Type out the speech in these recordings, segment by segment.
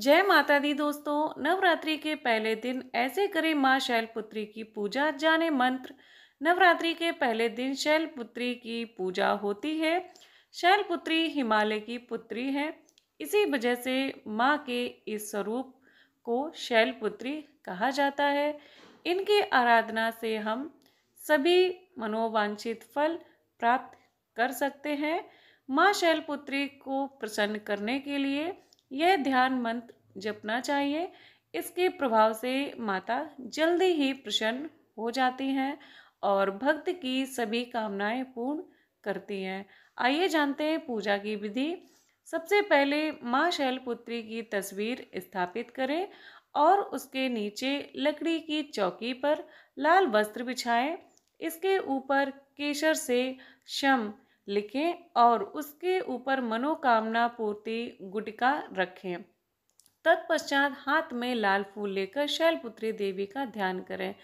जय माता दी दोस्तों नवरात्रि के पहले दिन ऐसे करें माँ शैलपुत्री की पूजा जाने मंत्र नवरात्रि के पहले दिन शैलपुत्री की पूजा होती है शैलपुत्री हिमालय की पुत्री है इसी वजह से माँ के इस स्वरूप को शैलपुत्री कहा जाता है इनकी आराधना से हम सभी मनोवांछित फल प्राप्त कर सकते हैं माँ शैलपुत्री को प्रसन्न करने के लिए यह ध्यान मंत्र जपना चाहिए इसके प्रभाव से माता जल्दी ही प्रसन्न हो जाती हैं और भक्त की सभी कामनाएं पूर्ण करती हैं आइए जानते हैं पूजा की विधि सबसे पहले माँ शैलपुत्री की तस्वीर स्थापित करें और उसके नीचे लकड़ी की चौकी पर लाल वस्त्र बिछाएं इसके ऊपर केसर से शम लिखें और उसके ऊपर मनोकामना पूर्ति गुटिका रखें तत्पश्चात हाथ में लाल फूल लेकर शैलपुत्री देवी का ध्यान करें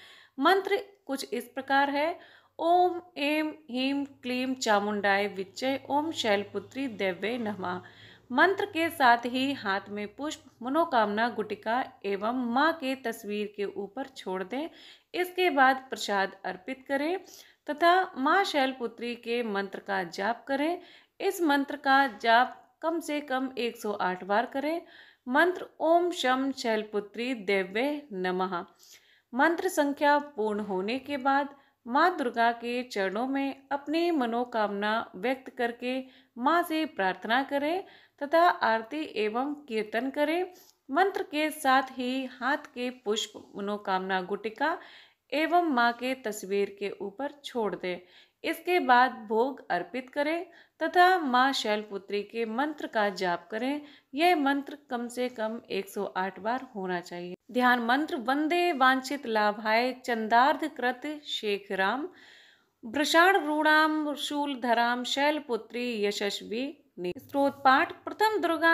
मंत्र कुछ इस प्रकार है ओम एम हीम क्लीम चामुंडाय विचय ओम शैलपुत्री देव्य नमः मंत्र के साथ ही हाथ में पुष्प मनोकामना गुटिका एवं माँ के तस्वीर के ऊपर छोड़ दें इसके बाद प्रसाद अर्पित करें तथा माँ शैलपुत्री के मंत्र का जाप करें इस मंत्र का जाप कम से कम 108 बार करें मंत्र ओम शम शैलपुत्री देव्य नमः मंत्र संख्या पूर्ण होने के बाद माँ दुर्गा के चरणों में अपनी मनोकामना व्यक्त करके माँ से प्रार्थना करें तथा आरती एवं कीर्तन करें मंत्र के साथ ही हाथ के पुष्प मनोकामना गुटिका एवं माँ के तस्वीर के ऊपर छोड़ दे इसके बाद भोग अर्पित करें तथा माँ शैलपुत्री के मंत्र का जाप करें यह मंत्र कम से कम 108 बार होना चाहिए ध्यान मंत्र वंदे वांछित लाभाय चंदार्ध कृत शेख राम वृषाण रूणाम शूलधराम शैलपुत्री यशस्वी स्त्रोत पाठ प्रथम दुर्गा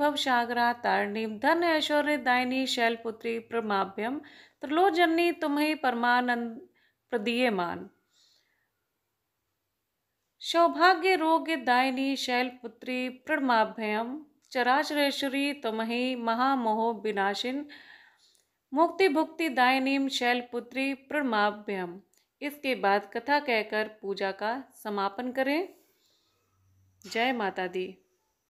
भव सागरा तारणीम धन ऐश्वर्य दायनी शैलपुत्री प्रमाभ्यम त्रिलोजननी तुम्हें परमानंद प्रदीयमान सौभाग्य रोग्य दायिनी शैलपुत्री प्रमाभ्यम चराचरेश्वरी तुम्हें महामोह विनाशिन मुक्ति भुक्ति दायनीम शैलपुत्री प्रमाभ्यम इसके बाद कथा कहकर पूजा का समापन करें जय माता दी